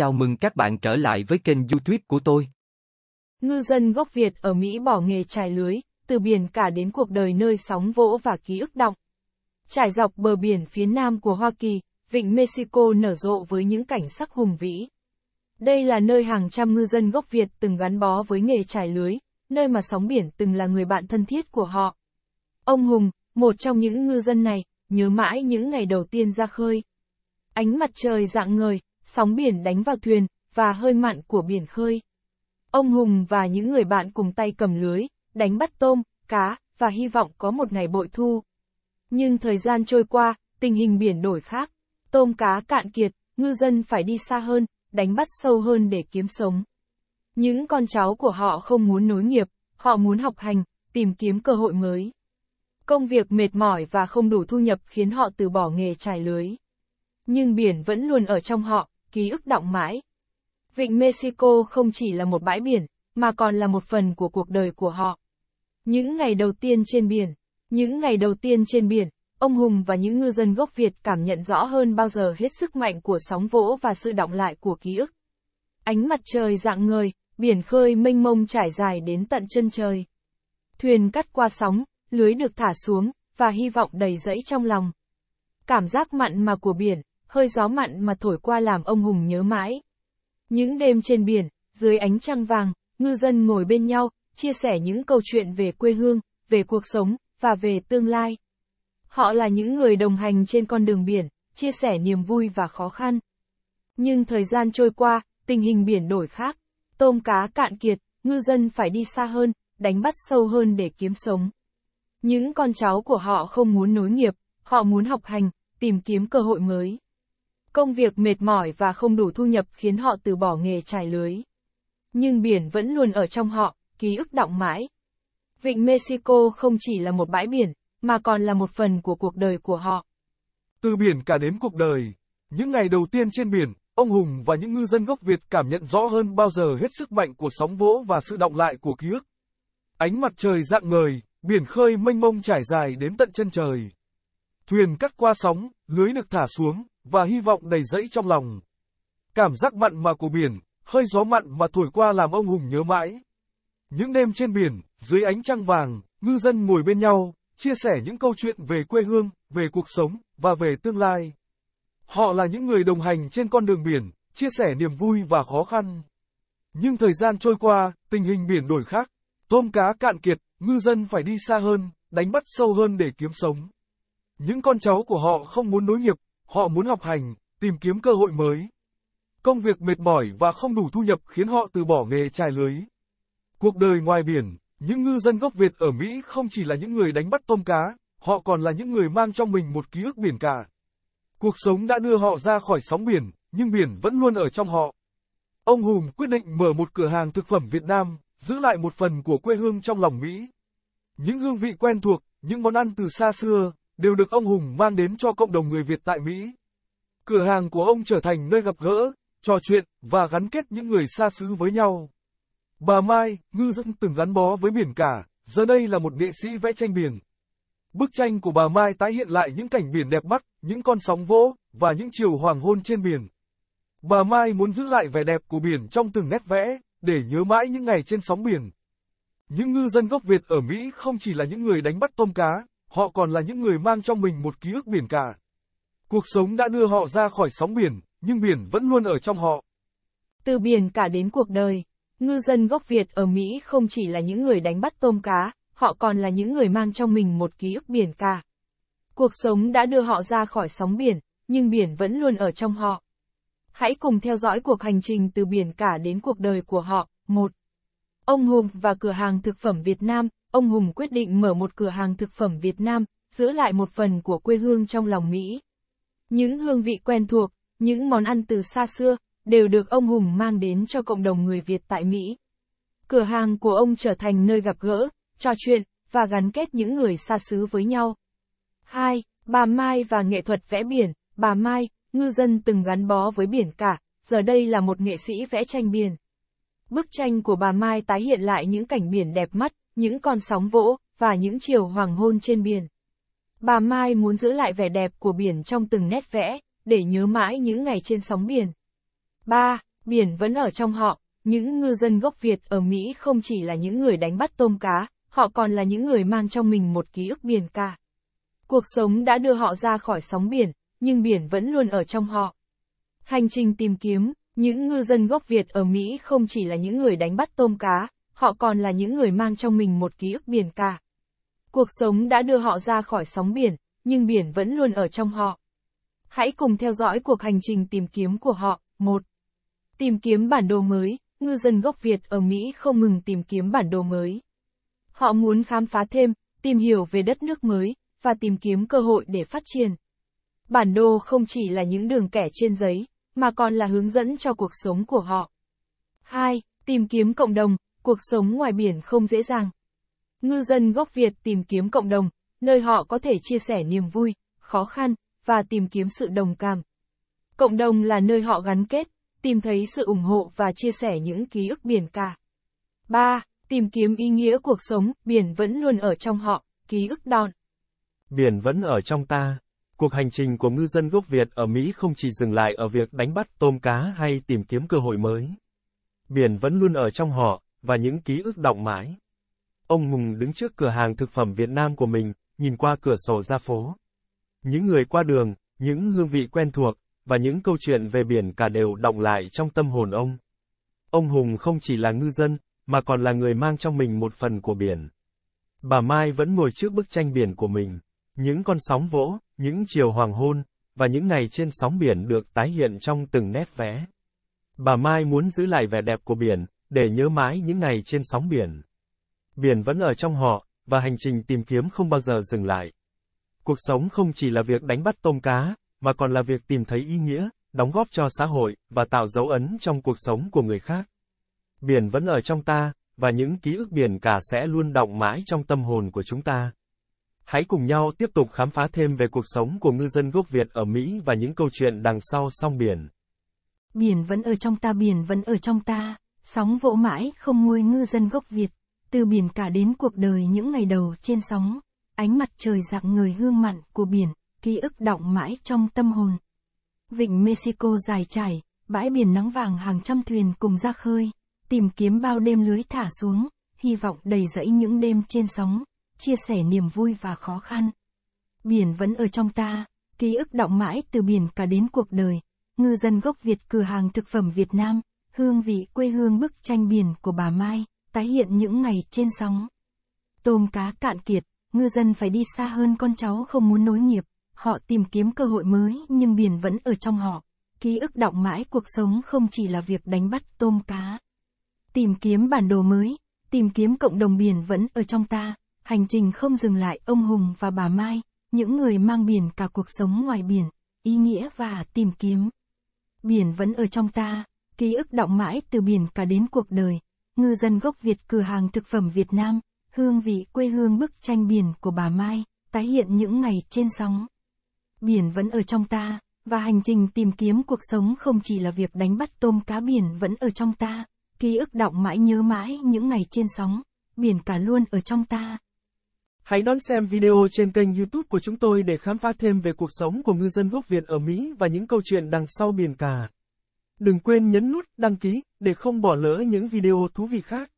Chào mừng các bạn trở lại với kênh youtube của tôi. Ngư dân gốc Việt ở Mỹ bỏ nghề trải lưới, từ biển cả đến cuộc đời nơi sóng vỗ và ký ức động. Trải dọc bờ biển phía nam của Hoa Kỳ, vịnh Mexico nở rộ với những cảnh sắc hùng vĩ. Đây là nơi hàng trăm ngư dân gốc Việt từng gắn bó với nghề trải lưới, nơi mà sóng biển từng là người bạn thân thiết của họ. Ông Hùng, một trong những ngư dân này, nhớ mãi những ngày đầu tiên ra khơi. Ánh mặt trời dạng ngời, sóng biển đánh vào thuyền, và hơi mặn của biển khơi. Ông Hùng và những người bạn cùng tay cầm lưới, đánh bắt tôm, cá, và hy vọng có một ngày bội thu. Nhưng thời gian trôi qua, tình hình biển đổi khác. Tôm cá cạn kiệt, ngư dân phải đi xa hơn, đánh bắt sâu hơn để kiếm sống. Những con cháu của họ không muốn nối nghiệp, họ muốn học hành, tìm kiếm cơ hội mới. Công việc mệt mỏi và không đủ thu nhập khiến họ từ bỏ nghề trải lưới. Nhưng biển vẫn luôn ở trong họ, ký ức đọng mãi. Vịnh Mexico không chỉ là một bãi biển, mà còn là một phần của cuộc đời của họ. Những ngày đầu tiên trên biển, những ngày đầu tiên trên biển, ông Hùng và những ngư dân gốc Việt cảm nhận rõ hơn bao giờ hết sức mạnh của sóng vỗ và sự động lại của ký ức. Ánh mặt trời dạng người, biển khơi mênh mông trải dài đến tận chân trời. Thuyền cắt qua sóng, lưới được thả xuống, và hy vọng đầy rẫy trong lòng. Cảm giác mặn mà của biển, hơi gió mặn mà thổi qua làm ông Hùng nhớ mãi. Những đêm trên biển, dưới ánh trăng vàng, ngư dân ngồi bên nhau, chia sẻ những câu chuyện về quê hương, về cuộc sống, và về tương lai. Họ là những người đồng hành trên con đường biển, chia sẻ niềm vui và khó khăn. Nhưng thời gian trôi qua, tình hình biển đổi khác. Tôm cá cạn kiệt, ngư dân phải đi xa hơn, đánh bắt sâu hơn để kiếm sống. Những con cháu của họ không muốn nối nghiệp, họ muốn học hành, tìm kiếm cơ hội mới. Công việc mệt mỏi và không đủ thu nhập khiến họ từ bỏ nghề trải lưới. Nhưng biển vẫn luôn ở trong họ, ký ức đọng mãi. Vịnh Mexico không chỉ là một bãi biển, mà còn là một phần của cuộc đời của họ. Từ biển cả đến cuộc đời, những ngày đầu tiên trên biển, ông Hùng và những ngư dân gốc Việt cảm nhận rõ hơn bao giờ hết sức mạnh của sóng vỗ và sự động lại của ký ức. Ánh mặt trời dạng ngời, biển khơi mênh mông trải dài đến tận chân trời thuyền cắt qua sóng, lưới được thả xuống, và hy vọng đầy dẫy trong lòng. Cảm giác mặn mà của biển, hơi gió mặn mà thổi qua làm ông Hùng nhớ mãi. Những đêm trên biển, dưới ánh trăng vàng, ngư dân ngồi bên nhau, chia sẻ những câu chuyện về quê hương, về cuộc sống, và về tương lai. Họ là những người đồng hành trên con đường biển, chia sẻ niềm vui và khó khăn. Nhưng thời gian trôi qua, tình hình biển đổi khác. Tôm cá cạn kiệt, ngư dân phải đi xa hơn, đánh bắt sâu hơn để kiếm sống. Những con cháu của họ không muốn nối nghiệp, họ muốn học hành, tìm kiếm cơ hội mới. Công việc mệt mỏi và không đủ thu nhập khiến họ từ bỏ nghề trải lưới. Cuộc đời ngoài biển, những ngư dân gốc Việt ở Mỹ không chỉ là những người đánh bắt tôm cá, họ còn là những người mang trong mình một ký ức biển cả. Cuộc sống đã đưa họ ra khỏi sóng biển, nhưng biển vẫn luôn ở trong họ. Ông Hùng quyết định mở một cửa hàng thực phẩm Việt Nam, giữ lại một phần của quê hương trong lòng Mỹ. Những hương vị quen thuộc, những món ăn từ xa xưa, đều được ông Hùng mang đến cho cộng đồng người Việt tại Mỹ. Cửa hàng của ông trở thành nơi gặp gỡ, trò chuyện và gắn kết những người xa xứ với nhau. Bà Mai, ngư dân từng gắn bó với biển cả, giờ đây là một nghệ sĩ vẽ tranh biển. Bức tranh của bà Mai tái hiện lại những cảnh biển đẹp mắt, những con sóng vỗ và những chiều hoàng hôn trên biển. Bà Mai muốn giữ lại vẻ đẹp của biển trong từng nét vẽ, để nhớ mãi những ngày trên sóng biển. Những ngư dân gốc Việt ở Mỹ không chỉ là những người đánh bắt tôm cá, họ còn là những người mang trong mình một ký ức biển cả. Cuộc sống đã đưa họ ra khỏi sóng biển, nhưng biển vẫn luôn ở trong họ. Từ biển cả đến cuộc đời, ngư dân gốc Việt ở Mỹ không chỉ là những người đánh bắt tôm cá, họ còn là những người mang trong mình một ký ức biển cả. Cuộc sống đã đưa họ ra khỏi sóng biển, nhưng biển vẫn luôn ở trong họ. Hãy cùng theo dõi cuộc hành trình từ biển cả đến cuộc đời của họ. 1. Ông Hùng và cửa hàng thực phẩm Việt Nam, ông Hùng quyết định mở một cửa hàng thực phẩm Việt Nam, giữ lại một phần của quê hương trong lòng Mỹ. Những hương vị quen thuộc, những món ăn từ xa xưa, đều được ông Hùng mang đến cho cộng đồng người Việt tại Mỹ. Cửa hàng của ông trở thành nơi gặp gỡ, trò chuyện, và gắn kết những người xa xứ với nhau. 2. Bà Mai và nghệ thuật vẽ biển, bà Mai, ngư dân từng gắn bó với biển cả, giờ đây là một nghệ sĩ vẽ tranh biển. Bức tranh của bà Mai tái hiện lại những cảnh biển đẹp mắt, những con sóng vỗ, và những chiều hoàng hôn trên biển. Bà Mai muốn giữ lại vẻ đẹp của biển trong từng nét vẽ, để nhớ mãi những ngày trên sóng biển. 3. Biển vẫn ở trong họ, những ngư dân gốc Việt ở Mỹ không chỉ là những người đánh bắt tôm cá, họ còn là những người mang trong mình một ký ức biển cả. Cuộc sống đã đưa họ ra khỏi sóng biển, nhưng biển vẫn luôn ở trong họ. Hành trình tìm kiếm, những ngư dân gốc Việt ở Mỹ không chỉ là những người đánh bắt tôm cá, họ còn là những người mang trong mình một ký ức biển cả. Cuộc sống đã đưa họ ra khỏi sóng biển, nhưng biển vẫn luôn ở trong họ. Hãy cùng theo dõi cuộc hành trình tìm kiếm của họ. Một, Tìm kiếm bản đồ mới, ngư dân gốc Việt ở Mỹ không ngừng tìm kiếm bản đồ mới. Họ muốn khám phá thêm, tìm hiểu về đất nước mới, và tìm kiếm cơ hội để phát triển. Bản đồ không chỉ là những đường kẻ trên giấy, mà còn là hướng dẫn cho cuộc sống của họ. 2. Tìm kiếm cộng đồng, cuộc sống ngoài biển không dễ dàng. Ngư dân gốc Việt tìm kiếm cộng đồng, nơi họ có thể chia sẻ niềm vui, khó khăn, và tìm kiếm sự đồng cảm. Cộng đồng là nơi họ gắn kết, tìm thấy sự ủng hộ và chia sẻ những ký ức biển cả. 3. Tìm kiếm ý nghĩa cuộc sống, biển vẫn luôn ở trong họ, ký ức đòn. Biển vẫn ở trong ta. Cuộc hành trình của ngư dân gốc Việt ở Mỹ không chỉ dừng lại ở việc đánh bắt tôm cá hay tìm kiếm cơ hội mới. Biển vẫn luôn ở trong họ, và những ký ức động mãi. Ông Hùng đứng trước cửa hàng thực phẩm Việt Nam của mình, nhìn qua cửa sổ ra phố. Những người qua đường, những hương vị quen thuộc, và những câu chuyện về biển cả đều động lại trong tâm hồn ông. Ông Hùng không chỉ là ngư dân, mà còn là người mang trong mình một phần của biển. Bà Mai vẫn ngồi trước bức tranh biển của mình. Những con sóng vỗ, những chiều hoàng hôn, và những ngày trên sóng biển được tái hiện trong từng nét vẽ. Bà Mai muốn giữ lại vẻ đẹp của biển, để nhớ mãi những ngày trên sóng biển. Biển vẫn ở trong họ, và hành trình tìm kiếm không bao giờ dừng lại. Cuộc sống không chỉ là việc đánh bắt tôm cá, mà còn là việc tìm thấy ý nghĩa, đóng góp cho xã hội, và tạo dấu ấn trong cuộc sống của người khác. Biển vẫn ở trong ta, và những ký ức biển cả sẽ luôn động mãi trong tâm hồn của chúng ta. Hãy cùng nhau tiếp tục khám phá thêm về cuộc sống của ngư dân gốc Việt ở Mỹ và những câu chuyện đằng sau song biển. Biển vẫn ở trong ta, biển vẫn ở trong ta, sóng vỗ mãi không nguôi ngư dân gốc Việt, từ biển cả đến cuộc đời những ngày đầu trên sóng, ánh mặt trời dạng người hương mặn của biển, ký ức đọng mãi trong tâm hồn. Vịnh Mexico dài trải, bãi biển nắng vàng hàng trăm thuyền cùng ra khơi, tìm kiếm bao đêm lưới thả xuống, hy vọng đầy rẫy những đêm trên sóng chia sẻ niềm vui và khó khăn. Biển vẫn ở trong ta, ký ức động mãi từ biển cả đến cuộc đời. Ngư dân gốc Việt cửa hàng thực phẩm Việt Nam, hương vị quê hương bức tranh biển của bà Mai, tái hiện những ngày trên sóng. Tôm cá cạn kiệt, ngư dân phải đi xa hơn con cháu không muốn nối nghiệp, họ tìm kiếm cơ hội mới nhưng biển vẫn ở trong họ. Ký ức động mãi cuộc sống không chỉ là việc đánh bắt tôm cá. Tìm kiếm bản đồ mới, tìm kiếm cộng đồng biển vẫn ở trong ta, hành trình không dừng lại ông Hùng và bà Mai, những người mang biển cả cuộc sống ngoài biển, ý nghĩa và tìm kiếm. Biển vẫn ở trong ta, ký ức động mãi từ biển cả đến cuộc đời, ngư dân gốc Việt cửa hàng thực phẩm Việt Nam, hương vị quê hương bức tranh biển của bà Mai, tái hiện những ngày trên sóng. Biển vẫn ở trong ta, và hành trình tìm kiếm cuộc sống không chỉ là việc đánh bắt tôm cá biển vẫn ở trong ta, ký ức động mãi nhớ mãi những ngày trên sóng, biển cả luôn ở trong ta. Hãy đón xem video trên kênh YouTube của chúng tôi để khám phá thêm về cuộc sống của ngư dân gốc Việt ở Mỹ và những câu chuyện đằng sau biển cả. Đừng quên nhấn nút đăng ký để không bỏ lỡ những video thú vị khác.